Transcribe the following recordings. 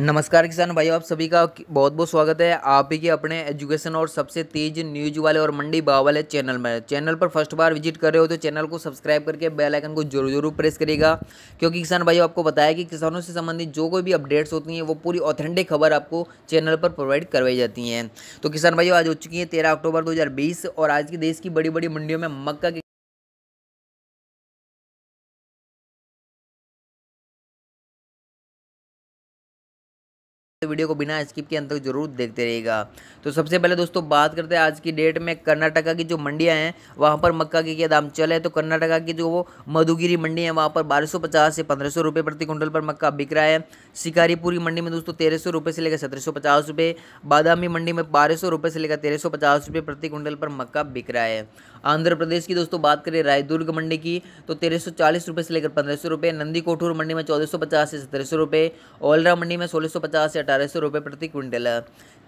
नमस्कार किसान भाई आप सभी का बहुत बहुत स्वागत है आप ही के अपने एजुकेशन और सबसे तेज न्यूज वाले और मंडी भाव वाले चैनल में चैनल पर फर्स्ट बार विजिट कर रहे हो तो चैनल को सब्सक्राइब करके बेल आइकन को जरूर जरूर प्रेस करेगा क्योंकि किसान भाई आपको बताया कि किसानों से संबंधित जो कोई भी अपडेट्स होती हैं वो पूरी ऑथेंटिक खबर आपको चैनल पर प्रोवाइड करवाई जाती हैं तो किसान भाई आज हो चुकी है तेरह अक्टूबर दो और आज की देश की बड़ी बड़ी मंडियों में मक्का तो वीडियो को बिना स्किप के अंत तक जरूर देखते रहेगा तो सबसे पहले दोस्तों बात करते हैं आज की डेट में कर्नाटका की जो मंडियाँ हैं वहाँ पर मक्का के क्या दाम चल है तो कर्नाटका की जो वो मधुगिरी मंडी है वहाँ पर बारह से पंद्रह सौ प्रति क्विंटल पर मक्का बिक रहा है शिकारीपुरी मंडी में दोस्तों तेरह सौ से लेकर सत्रह सौ पचास बादामी मंडी में बारह सौ से लेकर तेरह सौ प्रति क्विंटल पर मक्का बिक रहा है आंध्र प्रदेश की दोस्तों बात करें रायदुर्ग मंडी की तो तेरह रुपए से लेकर पंद्रह रुपए नंदी कोठूर मंडी में चौदह से सत्रह रुपए ओलरा मंडी में सोलह से अठारह सौ रुपये प्रति क्विंटल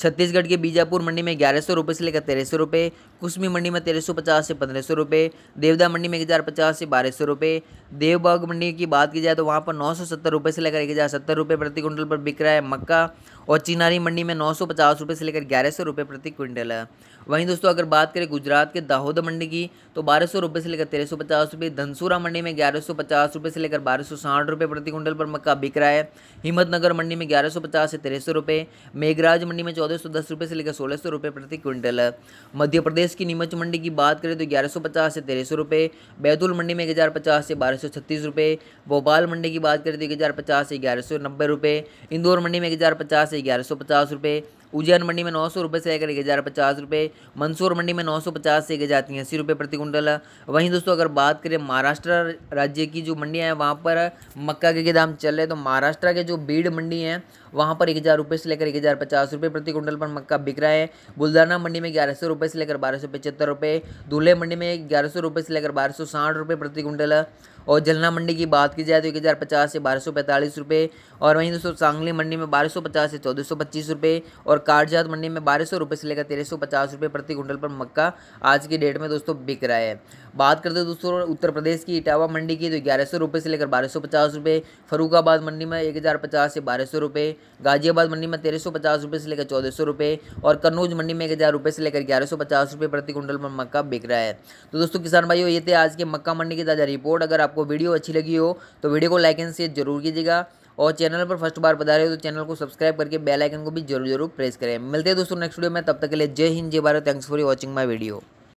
छत्तीसगढ़ के बीजापुर मंडी में ग्यारह सौ रुपये से लेकर तेरह सौ रुपये कुसमी मंडी में तेरह सौ पचास से पंद्रह सौ रुपये देवदा मंडी में एक हज़ार पचास से बारह सौ रुपये देवबाग मंडी की बात की जाए तो वहाँ पर नौ सौ सत्तर रुपये से लेकर एक हज़ार सत्तर रुपये प्रति क्विंटल पर बिक रहा है मक्का और चिनारी मंडी में नौ सौ पचास रुपये से लेकर ग्यारह सौ रुपये प्रति क्विंटल है वहीं दोस्तों अगर बात करें गुजरात के दाहोद मंडी की तो बारह सौ रुपये से लेकर तेरह सौ पचास रुपये धनसूरा मंडी में ग्यारह सौ पचास रुपये से लेकर बारह सौ साठ रुपये प्रति क्विंटल पर मक्का बिक रहा है हिम्मतनगर मंडी में ग्यारह सौ पचास से तेरह सौ रुपये मेघराज मंडी में चौदह सौ दस रुपये से लेकर सोलह सौ रुपये प्रति क्विंटल है मध्य प्रदेश कांग्रेस की नीमच मंडी की बात करें तो ग्यारह सौ पचास से तेरह सौ रुपये बैतूल मंडी में एक हज़ार पचास से बारह सौ छत्तीस रुपये भोपाल मंडी की बात करें तो एक हज़ार पचास से ग्यारह सौ नब्बे रुपये इंदौर मंडी में एक हज़ार पचास से ग्यारह सौ पचास रुपये उज्जैन मंडी में नौ सौ रुपये से लेकर एक हज़ार पचास रुपये मंसूर मंडी में नौ सौ पचास से लेकर जाती हैं अस्सी रुपये प्रति कुंटल वहीं दोस्तों अगर बात करें महाराष्ट्र राज्य की जो मंडियाँ हैं वहाँ पर मक्का के दाम चल रहे हैं तो महाराष्ट्र के जो बीड मंडी हैं वहाँ पर एक हज़ार रुपये से लेकर एक हज़ार पचास रुपये प्रति कुंटल पर मक्का बिक रहा है बुलदाना मंडी में ग्यारह सौ रुपये से लेकर बारह सौ पचहत्तर रुपये दूल्हे मंडी में ग्यारह सौ रुपये से लेकर बारह सौ साठ रुपये प्रति कुंटल और जलना मंडी की बात की जाए तो एक हज़ार पचास से बारह सौ पैंतालीस रुपये और वहीं दोस्तों सांगली मंडी में बारह सौ पचास से चौदह सौ पच्चीस रुपये और कारजात मंडी में बारह सौ रुपये से लेकर तेरह सौ पचास रुपये प्रति कुंटल पर मक्का आज की डेट में दोस्तों बिक रहा है बात करते हैं दोस्तों उत्तर प्रदेश की इटावा मंडी की तो ग्यारह सौ रुपये से लेकर बारह सौ पचास रुपये फरुखाबाद मंडी में एक हज़ार पचास से बारह सौ रुपये गाजियाबाद मंडी में तेरह सौ पचास रुपये से लेकर चौदह सौ रुपये और कन्नौज मंडी में एक हज़ार रुपये से लेकर ग्यारह सौ पचास रुपये प्रति कुंटल पर मक्का बिक रहा है तो दोस्तों किसान भाइयों ये थे आज के मक्का मंडी की ताज़ा रिपोर्ट अगर आप आपको वीडियो अच्छी लगी हो तो वीडियो को लाइक एंड शेयर जरूर कीजिएगा और चैनल पर फर्स्ट बार बता रहे हो तो चैनल को सब्सक्राइब करके बेल आइकन को भी जरूर जरूर प्रेस करें मिलते हैं दोस्तों नेक्स्ट वीडियो में तब तक के लिए जय हिंद जय Bharat thanks for watching my video